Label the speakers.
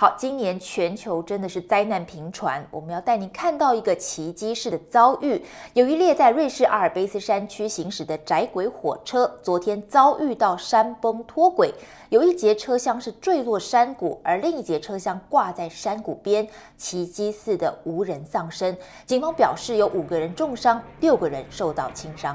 Speaker 1: 好，今年全球真的是灾难频传，我们要带您看到一个奇迹式的遭遇。有一列在瑞士阿尔卑斯山区行驶的窄轨火车，昨天遭遇到山崩脱轨，有一节车厢是坠落山谷，而另一节车厢挂在山谷边，奇迹似的无人丧生。警方表示，有五个人重伤，六个人受到轻伤。